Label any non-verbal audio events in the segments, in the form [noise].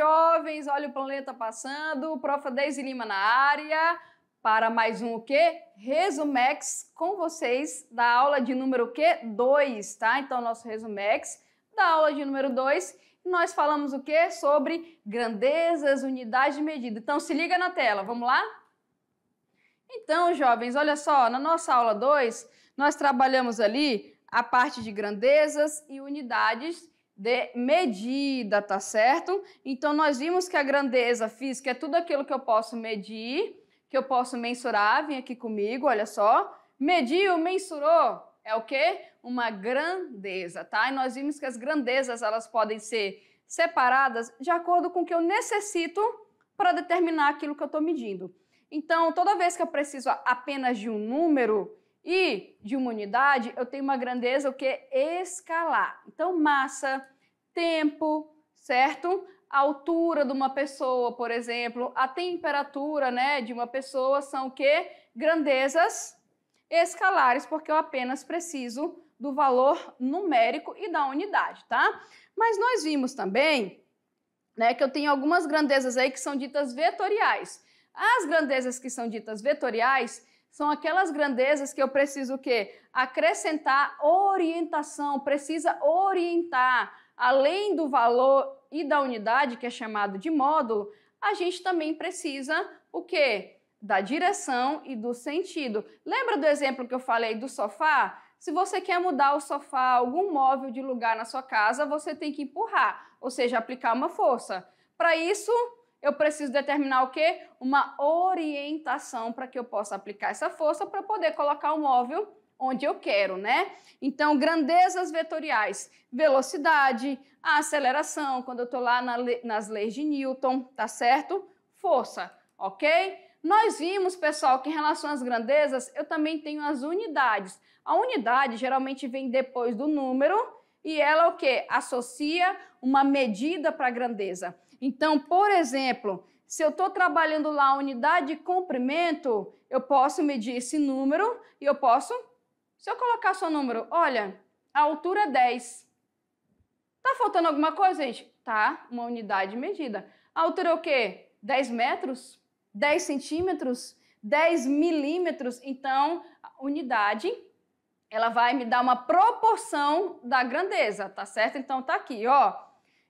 jovens, olha o planeta passando, Profa Deise Lima na área, para mais um o quê? Resumex com vocês da aula de número quê? 2, tá? Então, nosso Resumex da aula de número 2, nós falamos o quê? Sobre grandezas, unidades de medida. Então, se liga na tela, vamos lá? Então, jovens, olha só, na nossa aula 2, nós trabalhamos ali a parte de grandezas e unidades de medida, tá certo? Então, nós vimos que a grandeza física é tudo aquilo que eu posso medir, que eu posso mensurar. Vem aqui comigo, olha só. Mediu, mensurou, é o quê? Uma grandeza, tá? E nós vimos que as grandezas, elas podem ser separadas de acordo com o que eu necessito para determinar aquilo que eu estou medindo. Então, toda vez que eu preciso apenas de um número, e de uma unidade, eu tenho uma grandeza o que escalar. Então, massa, tempo, certo? A altura de uma pessoa, por exemplo, a temperatura, né, de uma pessoa são o que grandezas escalares, porque eu apenas preciso do valor numérico e da unidade, tá? Mas nós vimos também, né, que eu tenho algumas grandezas aí que são ditas vetoriais. As grandezas que são ditas vetoriais, são aquelas grandezas que eu preciso o quê? Acrescentar orientação, precisa orientar. Além do valor e da unidade, que é chamado de módulo, a gente também precisa o quê? Da direção e do sentido. Lembra do exemplo que eu falei do sofá? Se você quer mudar o sofá, algum móvel de lugar na sua casa, você tem que empurrar, ou seja, aplicar uma força. Para isso, eu preciso determinar o quê? Uma orientação para que eu possa aplicar essa força para poder colocar o móvel onde eu quero, né? Então, grandezas vetoriais, velocidade, aceleração, quando eu estou lá na nas leis de Newton, tá certo? Força, ok? Nós vimos, pessoal, que em relação às grandezas, eu também tenho as unidades. A unidade geralmente vem depois do número e ela o que? Associa uma medida para a grandeza. Então, por exemplo, se eu estou trabalhando lá a unidade de comprimento, eu posso medir esse número e eu posso, se eu colocar só número, olha, a altura é 10. Tá faltando alguma coisa, gente? Tá, uma unidade medida. A altura é o quê? 10 metros? 10 centímetros? 10 milímetros? Então, a unidade, ela vai me dar uma proporção da grandeza, tá certo? Então, tá aqui, ó.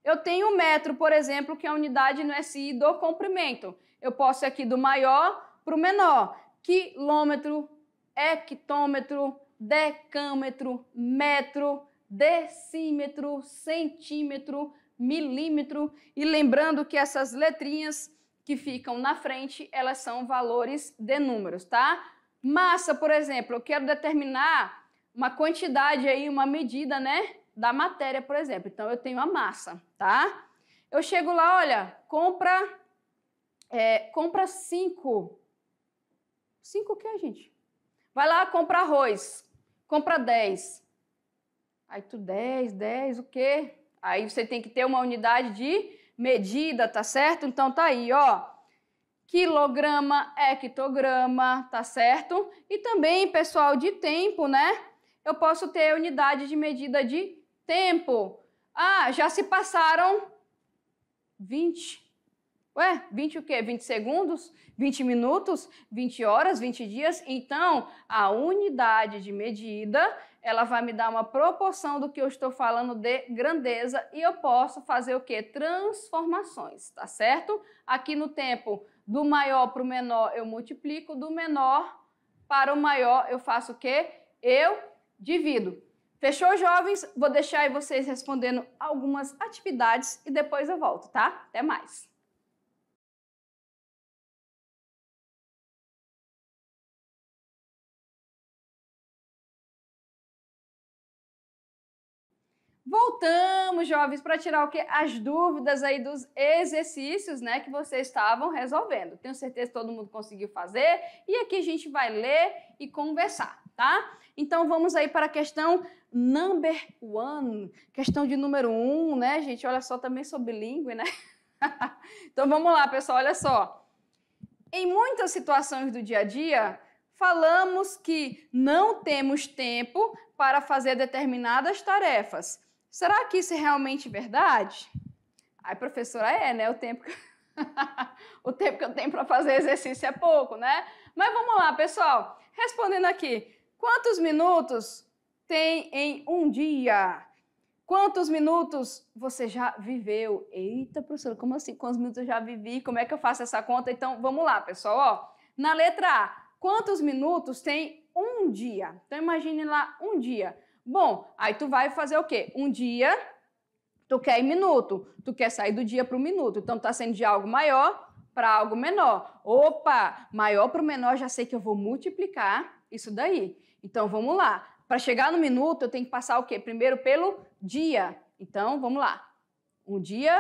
Eu tenho o metro, por exemplo, que é a unidade no SI é do comprimento. Eu posso ir aqui do maior para o menor. Quilômetro, hectômetro, decâmetro, metro, decímetro, centímetro, milímetro. E lembrando que essas letrinhas que ficam na frente, elas são valores de números, tá? Massa, por exemplo, eu quero determinar uma quantidade aí, uma medida, né? da matéria, por exemplo. Então, eu tenho a massa, tá? Eu chego lá, olha, compra, é, compra cinco. Cinco o quê, gente? Vai lá, compra arroz, compra dez. Aí tu dez, dez, o quê? Aí você tem que ter uma unidade de medida, tá certo? Então tá aí, ó quilograma, hectograma, tá certo? E também, pessoal, de tempo, né? Eu posso ter unidade de medida de tempo. Ah, já se passaram 20. Ué, 20 o quê? 20 segundos? 20 minutos? 20 horas? 20 dias? Então, a unidade de medida, ela vai me dar uma proporção do que eu estou falando de grandeza e eu posso fazer o quê? Transformações, tá certo? Aqui no tempo, do maior para o menor eu multiplico, do menor para o maior eu faço o quê? Eu divido. Fechou, jovens? Vou deixar aí vocês respondendo algumas atividades e depois eu volto, tá? Até mais! Voltamos, jovens, para tirar o que? As dúvidas aí dos exercícios, né, que vocês estavam resolvendo. Tenho certeza que todo mundo conseguiu fazer. E aqui a gente vai ler e conversar tá? Então vamos aí para a questão number one, questão de número um, né, gente? Olha só, também sou bilíngue, né? [laughs] então vamos lá, pessoal, olha só. Em muitas situações do dia a dia, falamos que não temos tempo para fazer determinadas tarefas. Será que isso é realmente verdade? Ai, professora, é, né? O tempo que, [laughs] o tempo que eu tenho para fazer exercício é pouco, né? Mas vamos lá, pessoal. Respondendo aqui, Quantos minutos tem em um dia? Quantos minutos você já viveu? Eita, professora, como assim? Quantos minutos eu já vivi? Como é que eu faço essa conta? Então, vamos lá, pessoal. Ó, na letra A, quantos minutos tem um dia? Então, imagine lá um dia. Bom, aí tu vai fazer o quê? Um dia, tu quer minuto. Tu quer sair do dia para o minuto. Então, tá sendo de algo maior para algo menor. Opa, maior para o menor, já sei que eu vou multiplicar isso daí. Então vamos lá. Para chegar no minuto, eu tenho que passar o quê? Primeiro pelo dia. Então vamos lá. Um dia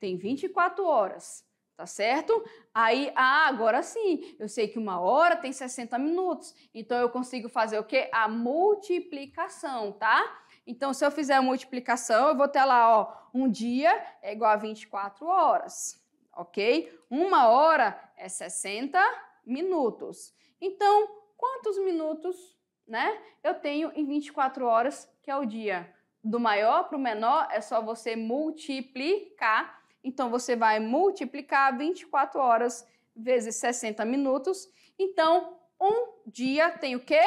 tem 24 horas, tá certo? Aí, ah, agora sim, eu sei que uma hora tem 60 minutos. Então eu consigo fazer o quê? A multiplicação, tá? Então, se eu fizer a multiplicação, eu vou ter lá, ó, um dia é igual a 24 horas, ok? Uma hora é 60 minutos. Então, quantos minutos né? Eu tenho em 24 horas, que é o dia. Do maior para o menor é só você multiplicar. Então você vai multiplicar 24 horas vezes 60 minutos. Então, um dia tem o quê?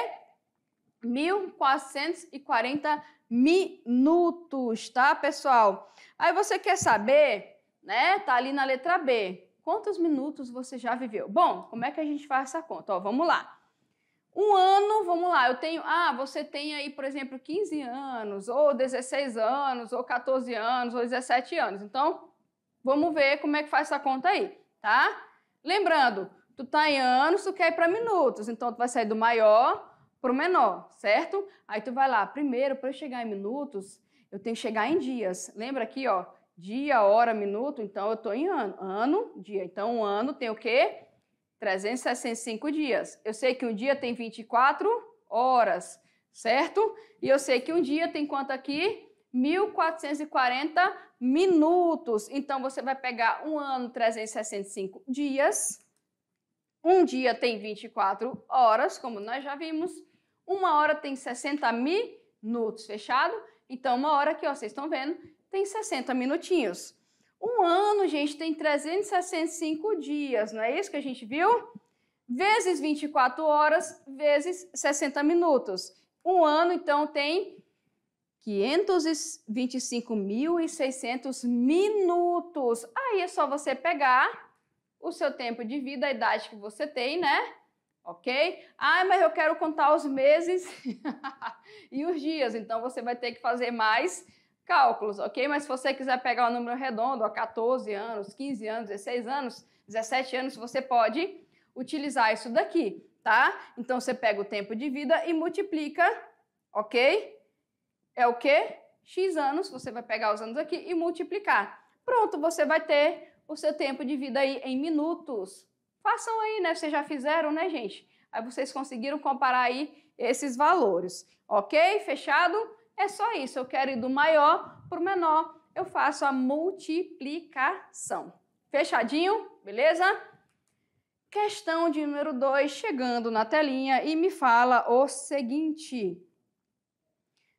1440 minutos, tá, pessoal? Aí você quer saber, né? Tá ali na letra B. Quantos minutos você já viveu? Bom, como é que a gente faz essa conta? Ó, vamos lá. Um ano, vamos lá, eu tenho. Ah, você tem aí, por exemplo, 15 anos, ou 16 anos, ou 14 anos, ou 17 anos. Então, vamos ver como é que faz essa conta aí, tá? Lembrando, tu tá em anos, tu quer ir para minutos. Então, tu vai sair do maior pro menor, certo? Aí tu vai lá, primeiro, para eu chegar em minutos, eu tenho que chegar em dias. Lembra aqui, ó, dia, hora, minuto, então eu tô em ano, ano, dia. Então, um ano tem o quê? 365 dias. Eu sei que um dia tem 24 horas, certo? E eu sei que um dia tem quanto aqui? 1440 minutos. Então você vai pegar um ano 365 dias. Um dia tem 24 horas, como nós já vimos. Uma hora tem 60 minutos, fechado? Então uma hora aqui, ó, vocês estão vendo, tem 60 minutinhos. Um ano, gente, tem 365 dias, não é isso que a gente viu? Vezes 24 horas, vezes 60 minutos. Um ano, então, tem 525.600 minutos. Aí é só você pegar o seu tempo de vida, a idade que você tem, né? Ok? Ah, mas eu quero contar os meses [laughs] e os dias. Então você vai ter que fazer mais cálculos, ok? Mas se você quiser pegar um número redondo, ó, 14 anos, 15 anos, 16 anos, 17 anos, você pode utilizar isso daqui, tá? Então você pega o tempo de vida e multiplica, ok? É o quê? X anos, você vai pegar os anos aqui e multiplicar. Pronto, você vai ter o seu tempo de vida aí em minutos. Façam aí, né? Vocês já fizeram, né, gente? Aí vocês conseguiram comparar aí esses valores, ok? Fechado? É só isso, eu quero ir do maior para o menor, eu faço a multiplicação. Fechadinho, beleza? Questão de número 2, chegando na telinha e me fala o seguinte.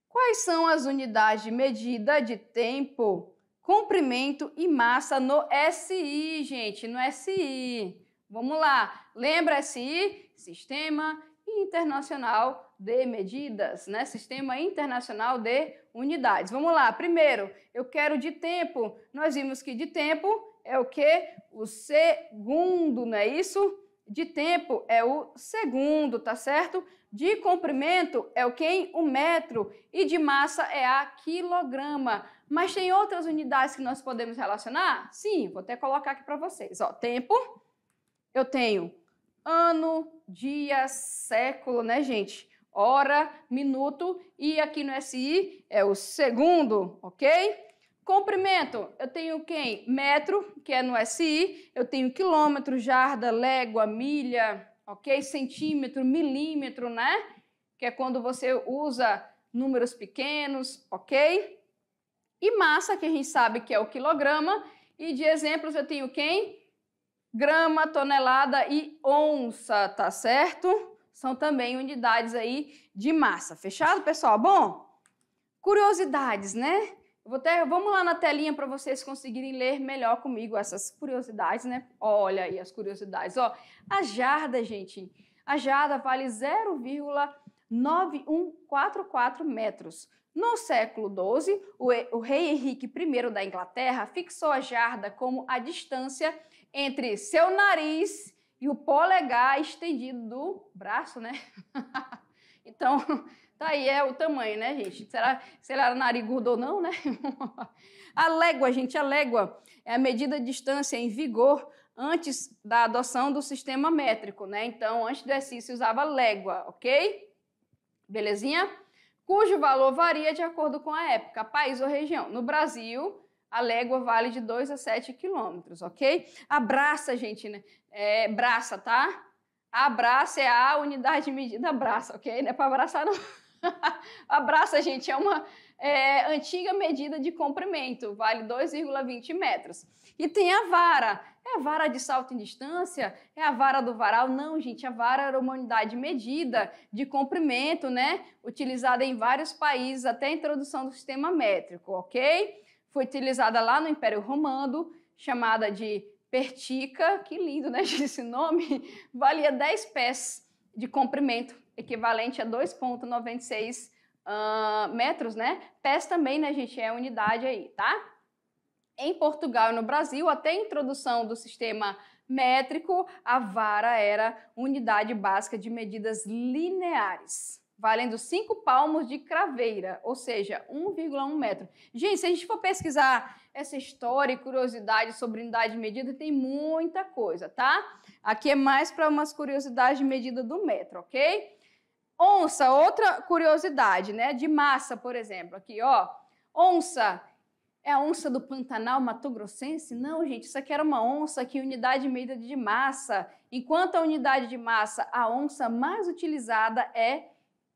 Quais são as unidades de medida de tempo, comprimento e massa no SI, gente? No SI. Vamos lá. Lembra SI? Sistema Internacional de medidas, né? Sistema Internacional de Unidades. Vamos lá, primeiro, eu quero de tempo. Nós vimos que de tempo é o que? O segundo, não é isso? De tempo é o segundo, tá certo? De comprimento é o quem? O metro. E de massa é a quilograma. Mas tem outras unidades que nós podemos relacionar? Sim, vou até colocar aqui para vocês. Ó, tempo, eu tenho ano, dia, século, né, gente? hora, minuto e aqui no SI é o segundo, ok? Comprimento, eu tenho quem? Metro, que é no SI, eu tenho quilômetro, jarda, légua, milha, ok? Centímetro, milímetro, né? Que é quando você usa números pequenos, ok? E massa, que a gente sabe que é o quilograma, e de exemplos eu tenho quem? Grama, tonelada e onça, tá certo? são também unidades aí de massa. Fechado, pessoal? Bom, curiosidades, né? Ter, vamos lá na telinha para vocês conseguirem ler melhor comigo essas curiosidades, né? Olha aí as curiosidades. Ó, a jarda, gente, a jarda vale 0,9144 metros. No século XII, o, rei Henrique I da Inglaterra fixou a jarda como a distância entre seu nariz e o polegar estendido do braço, né? [laughs] então, [laughs] tá aí, é o tamanho, né, gente? Será se ele era narigudo ou não, né? [laughs] a légua, gente, a légua é a medida de distância em vigor antes da adoção do sistema métrico, né? Então, antes do exercício usava légua, ok? Belezinha? Cujo valor varia de acordo com a época, país ou região. No Brasil, a légua vale de 2 a 7 quilômetros, ok? Abraça, gente, né? É, braça, tá? Abraça é a unidade de medida braça, ok? Não é para abraçar, não. [laughs] abraça, gente, é uma é, antiga medida de comprimento, vale 2,20 metros. E tem a vara. É a vara de salto em distância? É a vara do varal? Não, gente, a vara era uma unidade de medida de comprimento, né? Utilizada em vários países até a introdução do sistema métrico, ok? foi utilizada lá no Império Romano, chamada de pertica, que lindo, né, [laughs] esse nome, valia 10 pés de comprimento, equivalente a 2,96 uh, ah, metros, né? Pés também, né, gente, é unidade aí, tá? Em Portugal e no Brasil, até a introdução do sistema métrico, a vara era unidade básica de medidas lineares valendo 5 palmos de craveira, ou seja, 1,1 metro. Gente, se a gente for pesquisar essa história e curiosidade sobre unidade de medida, tem muita coisa, tá? Aqui é mais para umas curiosidades de medida do metro, ok? Onça, outra curiosidade, né? De massa, por exemplo, aqui, ó. Onça, é a onça do Pantanal Mato Grossense? Não, gente, isso aqui era uma onça que unidade de medida de massa. Enquanto a unidade de massa, a onça mais utilizada é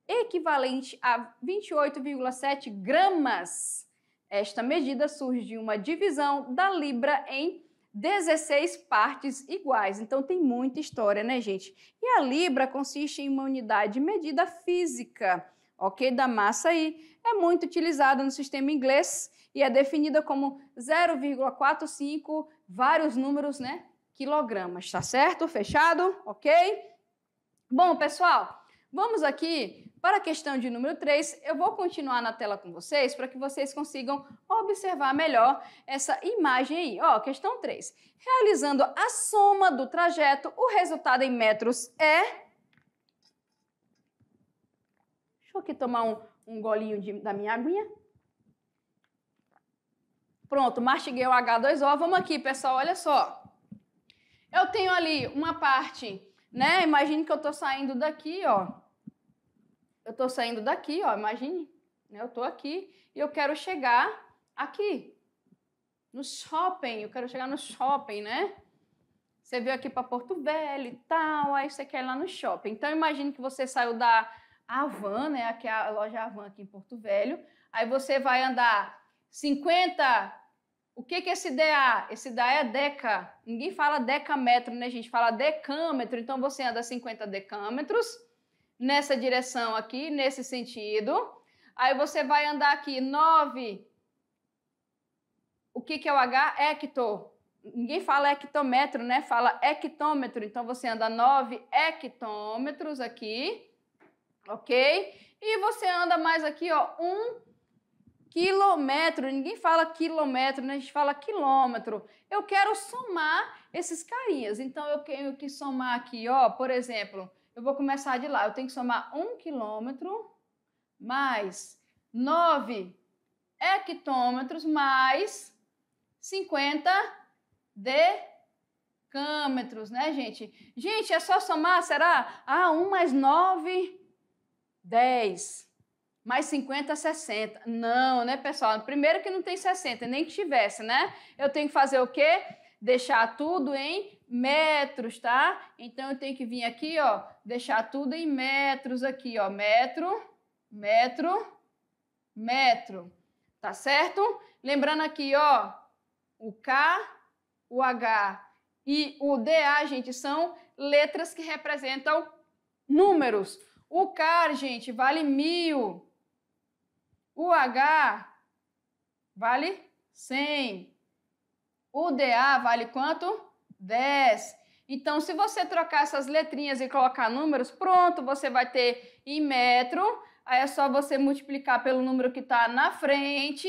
equivalente a 28,7 gramas. Esta medida surge de uma divisão da libra em 16 partes iguais. Então tem muita história, né, gente? E a libra consiste em uma unidade de medida física, ok? Da massa aí. É muito utilizada no sistema inglês e é definida como 0,45 vários números, né? Quilogramas, tá certo? Fechado? Ok? Bom, pessoal, vamos aqui para a questão de número 3, eu vou continuar na tela com vocês para que vocês consigam observar melhor essa imagem aí. Ó, questão 3. Realizando a soma do trajeto, o resultado em metros é... Deixa eu aqui tomar um, um golinho de, da minha aguinha. Pronto, mastiguei o H2O. Vamos aqui, pessoal, olha só. Eu tenho ali uma parte, né? Imagine que eu estou saindo daqui, ó eu estou saindo daqui, ó, imagine, né? eu estou aqui e eu quero chegar aqui, no shopping, eu quero chegar no shopping, né? Você veio aqui para Porto Velho e tal, aí você quer ir lá no shopping. Então imagine que você saiu da Avan, né? Aqui é a loja Avan aqui em Porto Velho. Aí você vai andar 50. O que que é esse DA? Esse DA é deca. Ninguém fala decametro, né, gente? Fala decâmetro. Então você anda 50 decâmetros nessa direção aqui, nesse sentido. Aí você vai andar aqui 9. O que, que é o H? Hecto. Ninguém fala hectômetro, né? Fala hectômetro. Então você anda 9 hectômetros aqui, ok? E você anda mais aqui, ó, 1 um quilômetro. Ninguém fala quilômetro, né? A gente fala quilômetro. Eu quero somar esses carinhas. Então eu tenho que somar aqui, ó, por exemplo, eu vou começar de lá. Eu tenho que somar 1 quilômetro mais 9 hectômetros mais 50 decâmetros, né, gente? Gente, é só somar, será? Ah, 1 mais 9, 10. Mais 50, 60. Não, né, pessoal? Primeiro que não tem 60, nem que tivesse, né? Eu tenho que fazer o quê? Deixar tudo em metros, tá? Então, eu tenho que vir aqui, ó, deixar tudo em metros aqui, ó. Metro, metro, metro. Tá certo? Lembrando aqui, ó, o K, o H e o DA, gente, são letras que representam números. O K, gente, vale mil. O H vale 100. O DA vale quanto? 10. Então, se você trocar essas letrinhas e colocar números, pronto, você vai ter em metro. Aí é só você multiplicar pelo número que está na frente.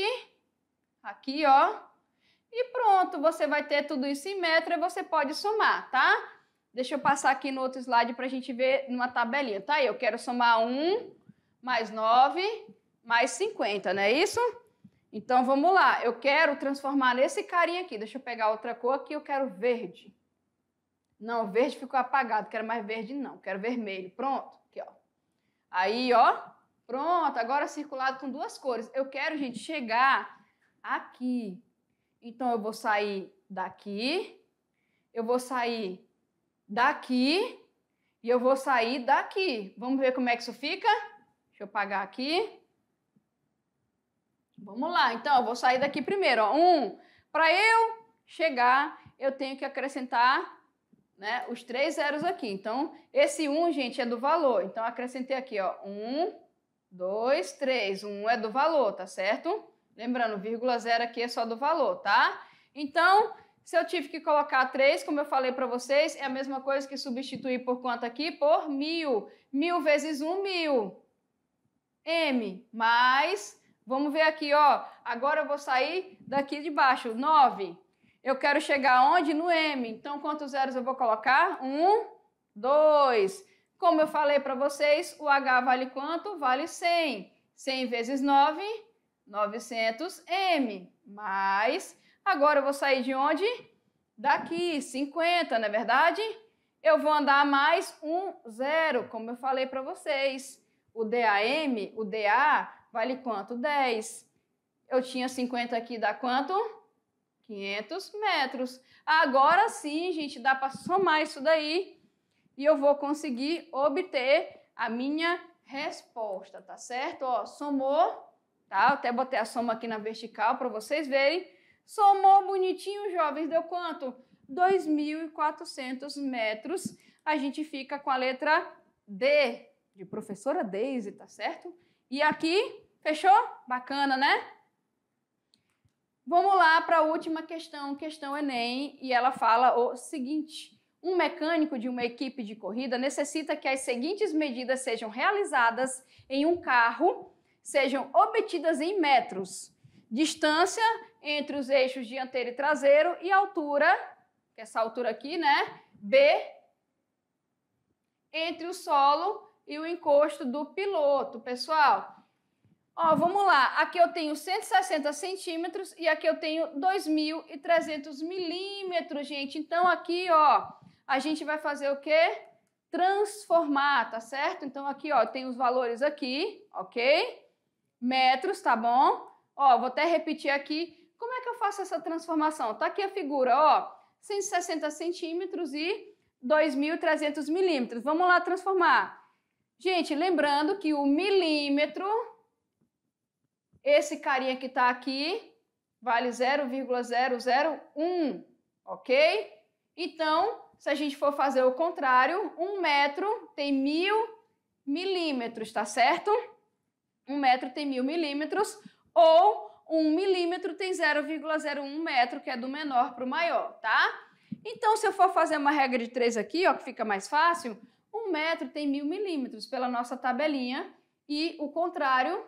Aqui, ó. E pronto, você vai ter tudo isso em metro e você pode somar, tá? Deixa eu passar aqui no outro slide para a gente ver numa tabelinha, tá? Eu quero somar 1 mais 9 mais 50, não é isso? Então vamos lá, eu quero transformar nesse carinha aqui. Deixa eu pegar outra cor aqui, eu quero verde. Não, verde ficou apagado, quero mais verde não, quero vermelho. Pronto, aqui ó. Aí ó, pronto, agora circulado com duas cores. Eu quero, gente, chegar aqui. Então eu vou sair daqui, eu vou sair daqui e eu vou sair daqui. Vamos ver como é que isso fica? Deixa eu apagar aqui. Vamos lá, então, eu vou sair daqui primeiro. Ó. Um, para eu chegar, eu tenho que acrescentar né, os três zeros aqui. Então, esse um, gente, é do valor. Então, acrescentei aqui, ó, um, dois, três. Um é do valor, tá certo? Lembrando, vírgula zero aqui é só do valor, tá? Então, se eu tive que colocar 3, como eu falei para vocês, é a mesma coisa que substituir por quanto aqui? Por mil. Mil vezes 1, um, mil. M mais Vamos ver aqui, ó. Agora eu vou sair daqui de baixo. 9. Eu quero chegar onde? No M. Então, quantos zeros eu vou colocar? 1, 2. Como eu falei para vocês, o H vale quanto? Vale 100. 100 vezes 9, 900 M. Mais, agora eu vou sair de onde? Daqui, 50, não é verdade? Eu vou andar mais um zero, como eu falei para vocês. O DAM, o DA, Vale quanto? 10. Eu tinha 50 aqui, dá quanto? 500 metros. Agora sim, gente, dá para somar isso daí e eu vou conseguir obter a minha resposta, tá certo? Ó, somou, tá? Eu até botei a soma aqui na vertical para vocês verem. Somou bonitinho, jovens, deu quanto? 2.400 metros. A gente fica com a letra D, de professora Daisy, tá certo? E aqui, fechou? Bacana, né? Vamos lá para a última questão, questão Enem, e ela fala o seguinte: um mecânico de uma equipe de corrida necessita que as seguintes medidas sejam realizadas em um carro, sejam obtidas em metros: distância entre os eixos dianteiro e traseiro e altura, que é essa altura aqui, né? B, entre o solo e o encosto do piloto, pessoal. Ó, vamos lá. Aqui eu tenho 160 centímetros e aqui eu tenho 2.300 milímetros, gente. Então, aqui, ó, a gente vai fazer o quê? Transformar, tá certo? Então, aqui, ó, tem os valores aqui, ok? Metros, tá bom? Ó, vou até repetir aqui. Como é que eu faço essa transformação? Tá aqui a figura, ó, 160 centímetros e 2.300 milímetros. Vamos lá transformar. Gente, lembrando que o milímetro, esse carinha que está aqui, vale 0,001, ok? Então, se a gente for fazer o contrário, um metro tem mil milímetros, tá certo? Um metro tem mil milímetros, ou um milímetro tem 0,01 metro, que é do menor para o maior, tá? Então, se eu for fazer uma regra de três aqui, ó, que fica mais fácil, um metro tem mil milímetros pela nossa tabelinha e o contrário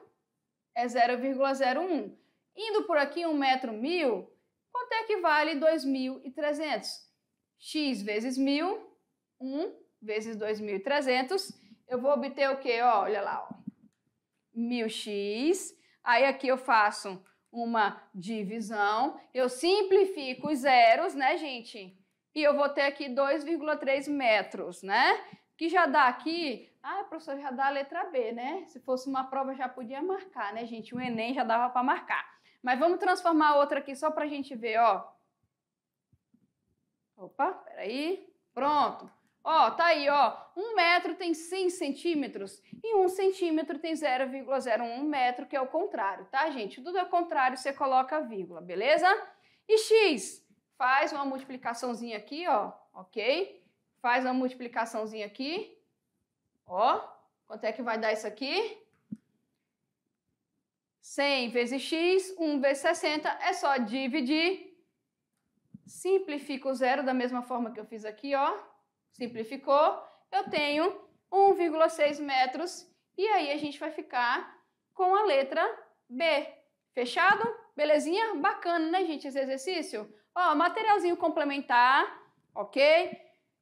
é 0,01. Indo por aqui, um metro mil, quanto é que vale 2.300? x vezes mil, 1 vezes 2.300, eu vou obter o quê? Ó, olha lá, ó. 1.000x, aí aqui eu faço uma divisão, eu simplifico os zeros, né, gente? E eu vou ter aqui 2,3 metros, né? que já dá aqui, ah, professor, já dá a letra B, né? Se fosse uma prova já podia marcar, né, gente? O Enem já dava para marcar. Mas vamos transformar outra aqui só para a gente ver, ó. Opa, peraí. Pronto. Ó, tá aí, ó. Um metro tem 100 centímetros e um centímetro tem 0,01 metro, que é o contrário, tá, gente? Tudo ao contrário, você coloca a vírgula, beleza? E x, faz uma multiplicaçãozinha aqui, ó, ok? faz uma multiplicaçãozinha aqui. Ó, quanto é que vai dar isso aqui? 100 vezes x, 1 vezes 60, é só dividir. Simplifico o zero da mesma forma que eu fiz aqui, ó. Simplificou. Eu tenho 1,6 metros e aí a gente vai ficar com a letra B. Fechado? Belezinha? Bacana, né, gente, esse exercício? Ó, materialzinho complementar, ok?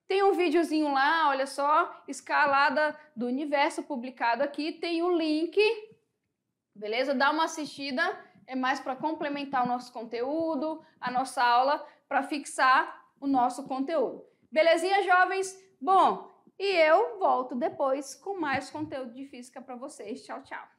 Tem um videozinho lá, olha só, escalada do universo publicado aqui, tem o link, beleza? Dá uma assistida, é mais para complementar o nosso conteúdo, a nossa aula, para fixar o nosso conteúdo. Belezinha, jovens? Bom, e eu volto depois com mais conteúdo de física para vocês. Tchau, tchau.